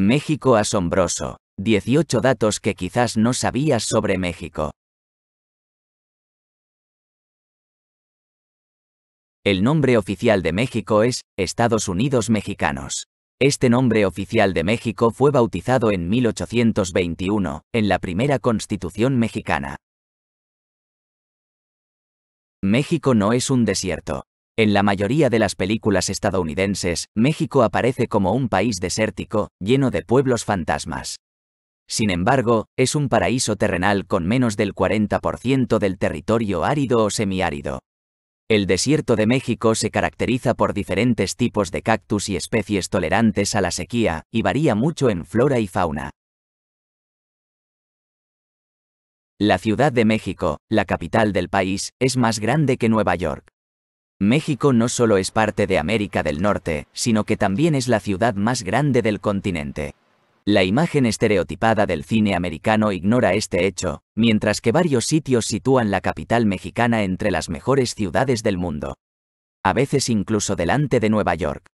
México asombroso. 18 datos que quizás no sabías sobre México. El nombre oficial de México es Estados Unidos Mexicanos. Este nombre oficial de México fue bautizado en 1821, en la primera constitución mexicana. México no es un desierto. En la mayoría de las películas estadounidenses, México aparece como un país desértico, lleno de pueblos fantasmas. Sin embargo, es un paraíso terrenal con menos del 40% del territorio árido o semiárido. El desierto de México se caracteriza por diferentes tipos de cactus y especies tolerantes a la sequía, y varía mucho en flora y fauna. La Ciudad de México, la capital del país, es más grande que Nueva York. México no solo es parte de América del Norte, sino que también es la ciudad más grande del continente. La imagen estereotipada del cine americano ignora este hecho, mientras que varios sitios sitúan la capital mexicana entre las mejores ciudades del mundo. A veces incluso delante de Nueva York.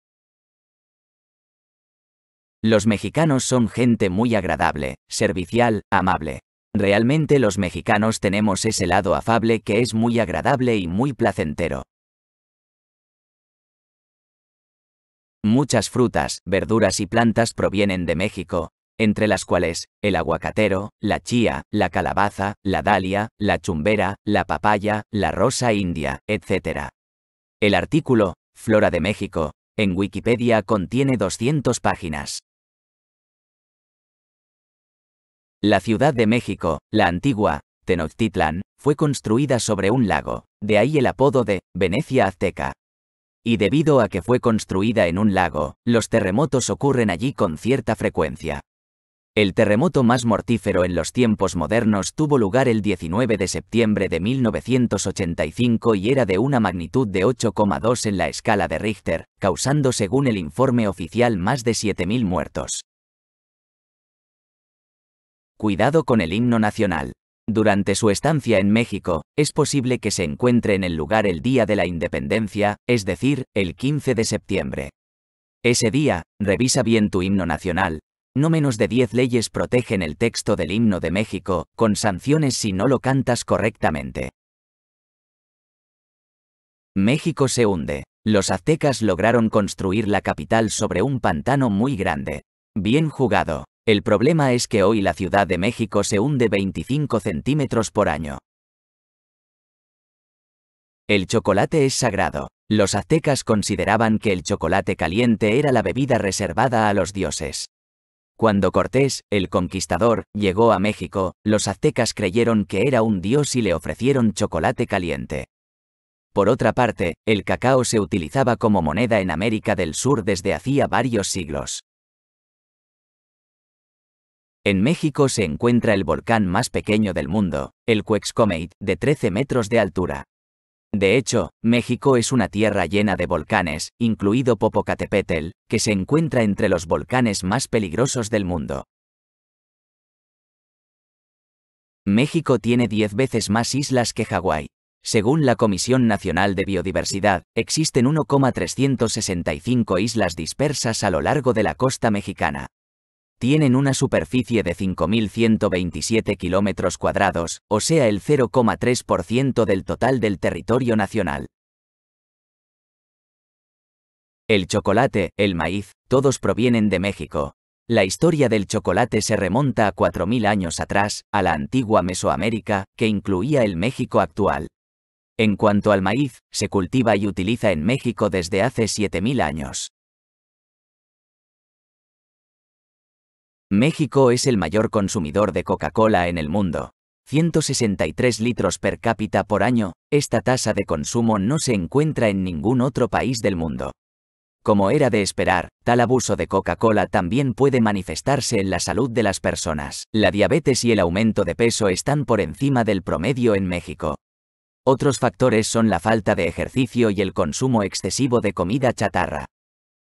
Los mexicanos son gente muy agradable, servicial, amable. Realmente los mexicanos tenemos ese lado afable que es muy agradable y muy placentero. Muchas frutas, verduras y plantas provienen de México, entre las cuales el aguacatero, la chía, la calabaza, la dalia, la chumbera, la papaya, la rosa india, etc. El artículo, Flora de México, en Wikipedia contiene 200 páginas. La Ciudad de México, la antigua, Tenochtitlán, fue construida sobre un lago, de ahí el apodo de Venecia Azteca y debido a que fue construida en un lago, los terremotos ocurren allí con cierta frecuencia. El terremoto más mortífero en los tiempos modernos tuvo lugar el 19 de septiembre de 1985 y era de una magnitud de 8,2 en la escala de Richter, causando según el informe oficial más de 7.000 muertos. Cuidado con el himno nacional. Durante su estancia en México, es posible que se encuentre en el lugar el día de la independencia, es decir, el 15 de septiembre. Ese día, revisa bien tu himno nacional. No menos de 10 leyes protegen el texto del himno de México, con sanciones si no lo cantas correctamente. México se hunde. Los aztecas lograron construir la capital sobre un pantano muy grande. Bien jugado. El problema es que hoy la Ciudad de México se hunde 25 centímetros por año. El chocolate es sagrado. Los aztecas consideraban que el chocolate caliente era la bebida reservada a los dioses. Cuando Cortés, el conquistador, llegó a México, los aztecas creyeron que era un dios y le ofrecieron chocolate caliente. Por otra parte, el cacao se utilizaba como moneda en América del Sur desde hacía varios siglos. En México se encuentra el volcán más pequeño del mundo, el Cuexcomate, de 13 metros de altura. De hecho, México es una tierra llena de volcanes, incluido Popocatepetl, que se encuentra entre los volcanes más peligrosos del mundo. México tiene 10 veces más islas que Hawái. Según la Comisión Nacional de Biodiversidad, existen 1,365 islas dispersas a lo largo de la costa mexicana tienen una superficie de 5.127 kilómetros cuadrados, o sea el 0,3% del total del territorio nacional. El chocolate, el maíz, todos provienen de México. La historia del chocolate se remonta a 4.000 años atrás, a la antigua Mesoamérica, que incluía el México actual. En cuanto al maíz, se cultiva y utiliza en México desde hace 7.000 años. México es el mayor consumidor de Coca-Cola en el mundo. 163 litros per cápita por año, esta tasa de consumo no se encuentra en ningún otro país del mundo. Como era de esperar, tal abuso de Coca-Cola también puede manifestarse en la salud de las personas. La diabetes y el aumento de peso están por encima del promedio en México. Otros factores son la falta de ejercicio y el consumo excesivo de comida chatarra.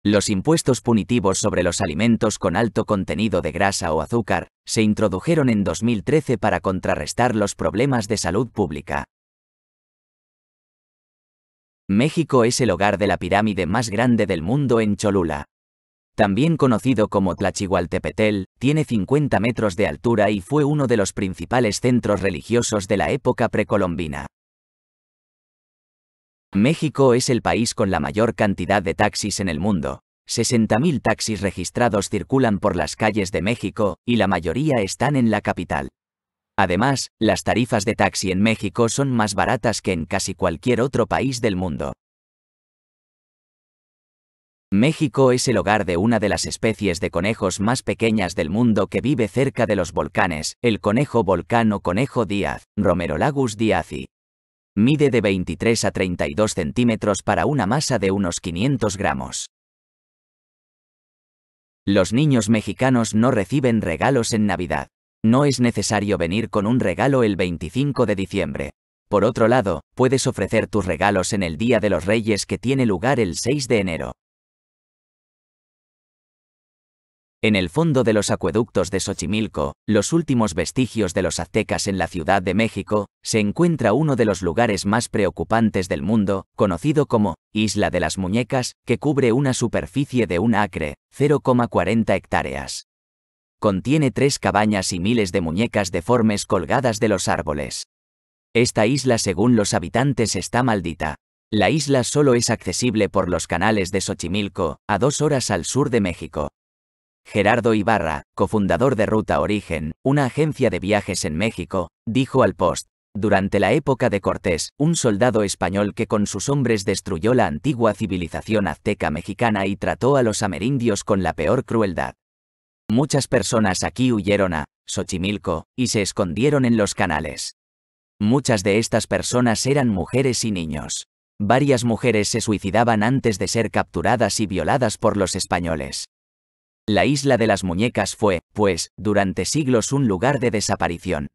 Los impuestos punitivos sobre los alimentos con alto contenido de grasa o azúcar se introdujeron en 2013 para contrarrestar los problemas de salud pública. México es el hogar de la pirámide más grande del mundo en Cholula. También conocido como Tlachihualtepetel, tiene 50 metros de altura y fue uno de los principales centros religiosos de la época precolombina. México es el país con la mayor cantidad de taxis en el mundo. 60.000 taxis registrados circulan por las calles de México, y la mayoría están en la capital. Además, las tarifas de taxi en México son más baratas que en casi cualquier otro país del mundo. México es el hogar de una de las especies de conejos más pequeñas del mundo que vive cerca de los volcanes, el conejo volcán o conejo Díaz, Romerolagus Díaz. Mide de 23 a 32 centímetros para una masa de unos 500 gramos. Los niños mexicanos no reciben regalos en Navidad. No es necesario venir con un regalo el 25 de diciembre. Por otro lado, puedes ofrecer tus regalos en el Día de los Reyes que tiene lugar el 6 de enero. En el fondo de los acueductos de Xochimilco, los últimos vestigios de los aztecas en la Ciudad de México, se encuentra uno de los lugares más preocupantes del mundo, conocido como Isla de las Muñecas, que cubre una superficie de un acre, 0,40 hectáreas. Contiene tres cabañas y miles de muñecas deformes colgadas de los árboles. Esta isla según los habitantes está maldita. La isla solo es accesible por los canales de Xochimilco, a dos horas al sur de México. Gerardo Ibarra, cofundador de Ruta Origen, una agencia de viajes en México, dijo al Post, durante la época de Cortés, un soldado español que con sus hombres destruyó la antigua civilización azteca mexicana y trató a los amerindios con la peor crueldad. Muchas personas aquí huyeron a Xochimilco y se escondieron en los canales. Muchas de estas personas eran mujeres y niños. Varias mujeres se suicidaban antes de ser capturadas y violadas por los españoles. La isla de las muñecas fue, pues, durante siglos un lugar de desaparición.